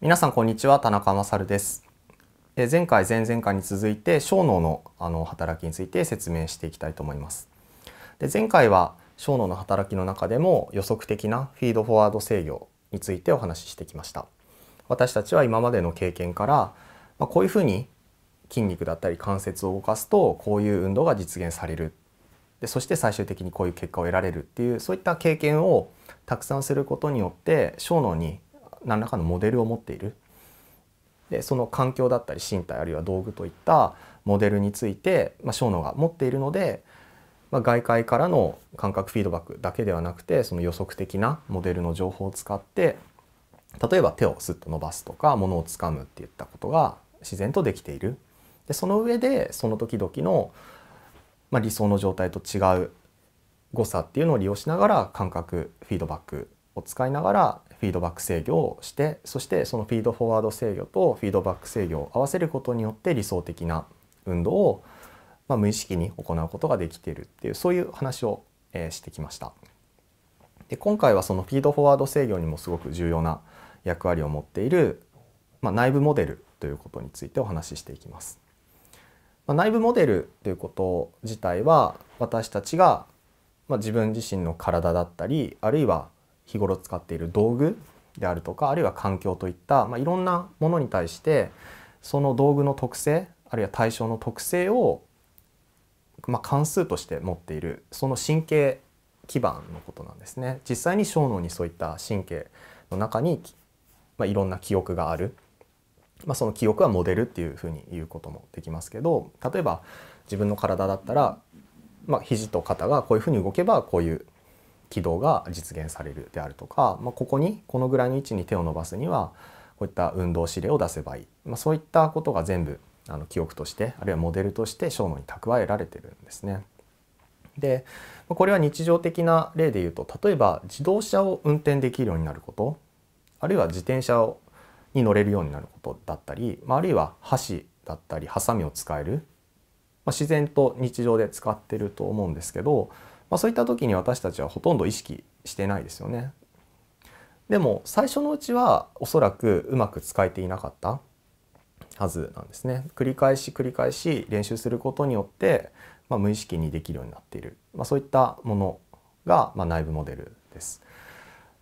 皆さんこんにちは田中勝です前回前々回に続いて小脳のあの働きについて説明していきたいと思いますで前回は小脳の働きの中でも予測的なフィードフォワード制御についてお話ししてきました私たちは今までの経験から、まあ、こういうふうに筋肉だったり関節を動かすとこういう運動が実現されるでそして最終的にこういう結果を得られるっていうそういった経験をたくさんすることによって小脳に何らかのモデルを持っているでその環境だったり身体あるいは道具といったモデルについて、まあ、脳が持っているので、まあ、外界からの感覚フィードバックだけではなくてその予測的なモデルの情報を使って例えば手をスッと伸ばすとか物をつかむっていったことが自然とできている。でその上でその時々の、まあ、理想の状態と違う誤差っていうのを利用しながら感覚フィードバックを使いながらフィードバック制御をしてそしてそのフィードフォワード制御とフィードバック制御を合わせることによって理想的な運動を、ま無意識に行うことができているっていうそういう話を、えしてきました。で今回はそのフィードフォワード制御にもすごく重要な役割を持っている、まあ、内部モデルということについてお話ししていきます。まあ、内部モデルということ自体は私たちが、まあ、自分自身の体だったりあるいは日頃使っている道具であるとかあるいは環境といった、まあ、いろんなものに対してその道具の特性あるいは対象の特性を、まあ、関数として持っているその神経基盤のことなんですね。実際に小脳にそういった神経の中に、まあ、いろんな記憶がある、まあ、その記憶はモデルっていうふうに言うこともできますけど例えば自分の体だったら、まあ、肘と肩がこういうふうに動けばこういう軌道が実現されるであるとか、まあ、ここにこのぐらいの位置に手を伸ばすにはこういった運動指令を出せばいい、まあ、そういったことが全部あの記憶としてあるいはモデルとして小脳に蓄えられてるんですね。でこれは日常的な例で言うと例えば自動車を運転できるようになることあるいは自転車に乗れるようになることだったり、まあ、あるいは箸だったりハサミを使える、まあ、自然と日常で使ってると思うんですけどまあ、そういった時に私たちはほとんど意識してないですよね。でも最初のうちはおそらくうまく使えていなかったはずなんですね。繰り返し繰り返し練習することによって、まあ、無意識にできるようになっている、まあ、そういったものが、まあ、内部モデルです。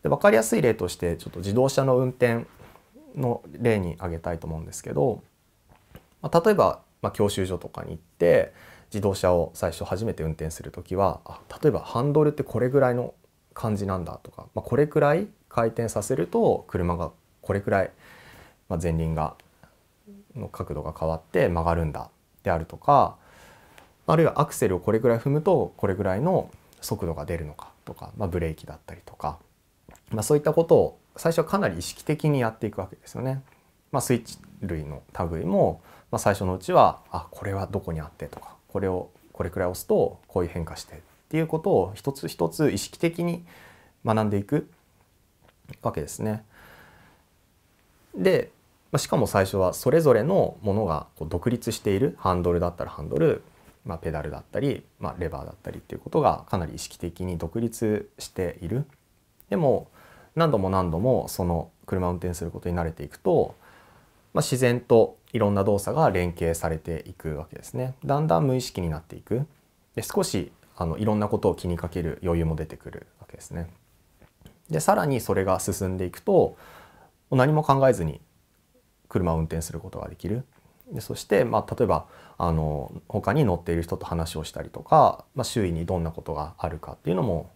で分かりやすい例としてちょっと自動車の運転の例に挙げたいと思うんですけど、まあ、例えば、まあ、教習所とかに行って自動車を最初初めて運転する時はあ例えばハンドルってこれぐらいの感じなんだとか、まあ、これくらい回転させると車がこれくらい、まあ、前輪がの角度が変わって曲がるんだであるとかあるいはアクセルをこれぐらい踏むとこれぐらいの速度が出るのかとか、まあ、ブレーキだったりとか、まあ、そういったことを最初はかなり意識的にやっていくわけですよね。まあ、スイッチ類の類も、まあ、最初のうちはあこれはどこにあってとかこれをこれくらい押すとこういう変化してっていうことを一つ一つ意識的に学んでいくわけですね。でしかも最初はそれぞれのものが独立しているハンドルだったらハンドル、まあ、ペダルだったり、まあ、レバーだったりっていうことがかなり意識的に独立している。でも何度も何度もその車を運転することに慣れていくと、まあ、自然といろんな動作が連携されていくわけですね。だんだん無意識になっていく。で少しあのいろんなことを気にかける余裕も出てくるわけですね。でさらにそれが進んでいくと何も考えずに車を運転することができる。でそして、まあ、例えばあの他に乗っている人と話をしたりとか、まあ、周囲にどんなことがあるかっていうのも、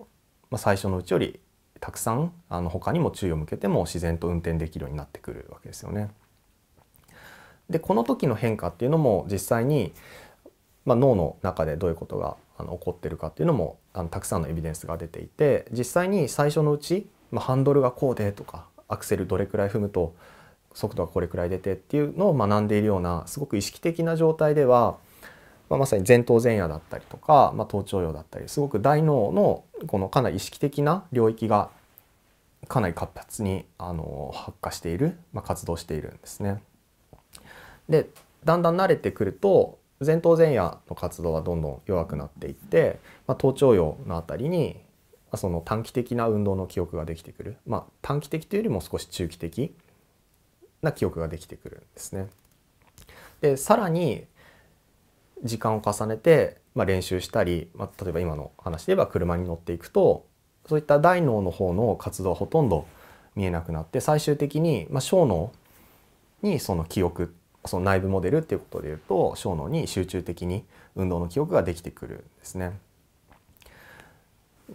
まあ、最初のうちよりたくさんあの他にも注意を向けても自然と運転できるようになってくるわけですよね。でこの時の変化っていうのも実際に、まあ、脳の中でどういうことがあの起こってるかっていうのもあのたくさんのエビデンスが出ていて実際に最初のうち、まあ、ハンドルがこうでとかアクセルどれくらい踏むと速度がこれくらい出てっていうのを学んでいるようなすごく意識的な状態では、まあ、まさに前頭前野だったりとか、まあ、頭頂葉だったりすごく大脳のこのかなり意識的な領域がかなり活発にあの発火している、まあ、活動しているんですね。でだんだん慣れてくると前頭前野の活動はどんどん弱くなっていって、まあ、頭頂葉の辺りにその短期的な運動の記憶ができてくる、まあ、短期的というよりも少し中期的な記憶ができてくるんですね。でさらに時間を重ねて、まあ、練習したり、まあ、例えば今の話で言えば車に乗っていくとそういった大脳の方の活動はほとんど見えなくなって最終的に、まあ、小脳にその記憶その内部モデルっていうことでいうと小脳に集中的に運動の記憶ができてくるんですね。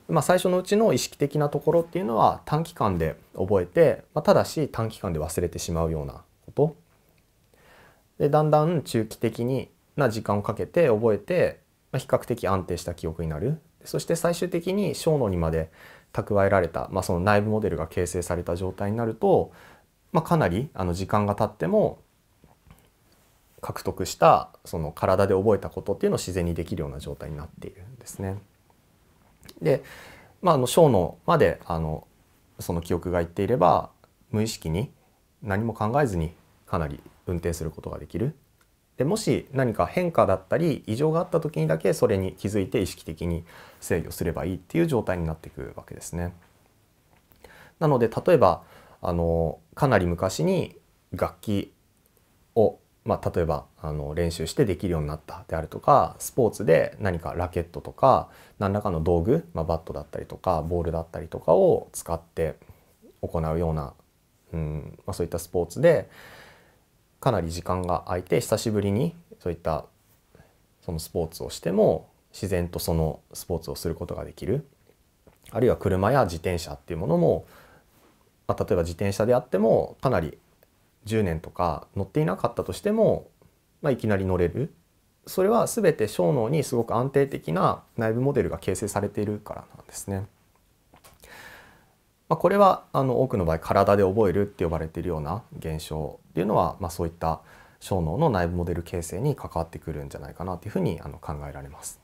まあ、最初のうちの意識的なところっていうのは短期間で覚えて、まあ、ただし短期間で忘れてしまうようなことでだんだん中期的にな時間をかけて覚えて、まあ、比較的安定した記憶になるそして最終的に小脳にまで蓄えられた、まあ、その内部モデルが形成された状態になると、まあ、かなりあの時間が経っても獲得したその体で覚えたことっていうのを自然にできるような状態になっているんですね。で、まあ、あの小脳まであのその記憶がいっていれば無意識に何も考えずにかなり運転することができる。でもし何か変化だったり異常があった時にだけそれに気づいて意識的に制御すればいいっていう状態になっていくわけですね。なので例えばあのかなり昔に楽器をまあ、例えばあの練習してできるようになったであるとかスポーツで何かラケットとか何らかの道具、まあ、バットだったりとかボールだったりとかを使って行うような、うんまあ、そういったスポーツでかなり時間が空いて久しぶりにそういったそのスポーツをしても自然とそのスポーツをすることができるあるいは車や自転車っていうものも、まあ、例えば自転車であってもかなり10年とか乗っていなかったとしても、まあ、いきなり乗れるそれは全て小脳にすごく安定的な内部モデルが形成されているからなんですね。まあ、これはあの多くの場合体で覚えるって呼ばれているような現象っていうのは、まあ、そういった小脳の内部モデル形成に関わってくるんじゃないかなというふうにあの考えられます。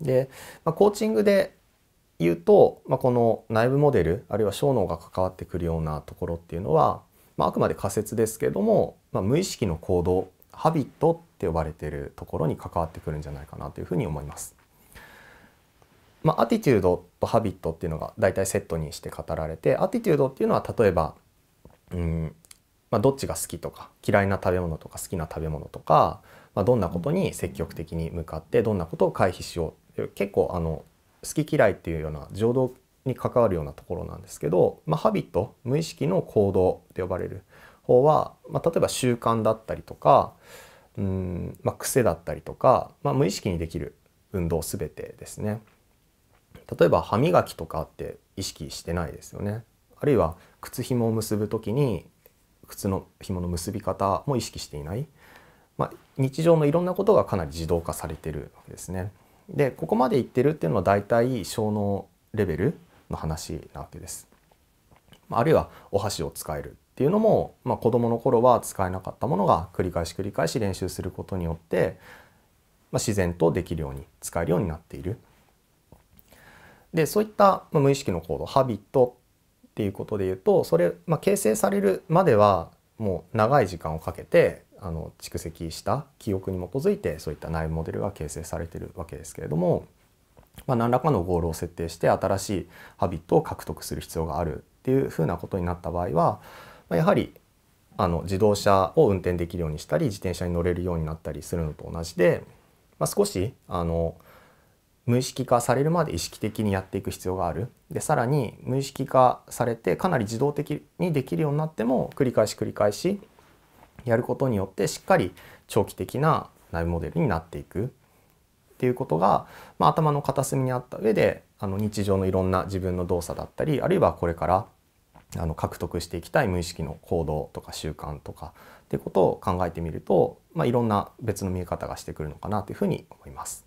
で、まあ、コーチングで言うと、まあ、この内部モデルあるいは小脳が関わってくるようなところっていうのはまあ、あくまで仮説ですけども、まあ、無意識の行動ハビットって呼ばれているところに関わってくるんじゃないかなというふうに思います。まあ、アティチュードとハビットっていうのが大体セットにして語られてアティチュードっていうのは例えばうんまあ、どっちが好きとか嫌いな食べ物とか好きな食べ物とか、まあ、どんなことに積極的に向かってどんなことを回避しようう結構あの好き嫌いっていうような情動に関わるようなところなんですけど、まあ、ハビット無意識の行動って呼ばれる方は、まあ、例えば習慣だったりとかうん、まあ、癖だったりとか、まあ、無意識にできる運動全てですね。例えば歯磨きとかって意識してないですよね。あるいは靴紐を結ぶ時に靴の紐の結び方も意識していない、まあ、日常のいろんなことがかなり自動化されてるわけですね。でここまでいってるっていうのは大体小脳レベルの話なわけです。あるいはお箸を使えるっていうのも、まあ、子どもの頃は使えなかったものが繰り返し繰り返し練習することによって、まあ、自然とできるように使えるようになっている。でそういった無意識の行動ハビットっていうことで言うとそれ、まあ、形成されるまではもう長い時間をかけてあの蓄積した記憶に基づいてそういった内部モデルが形成されてるわけですけれどもまあ、何らかのゴールを設定して新しいハビットを獲得する必要があるっていうふうなことになった場合は、まやはりあの自動車を運転できるようにしたり自転車に乗れるようになったりするのと同じで、まあ、少しあの無意識化されるまで意識的にやっていく必要があるでさらに無意識化されてかなり自動的にできるようになっても繰り返し繰り返しやることによってしっかり長期的な内部モデルになっていくっていうことが、まあ、頭の片隅にあった上であの日常のいろんな自分の動作だったりあるいはこれからあの獲得していきたい無意識の行動とか習慣とかっていうことを考えてみると、まあ、いろんな別の見え方がしてくるのかなというふうに思います。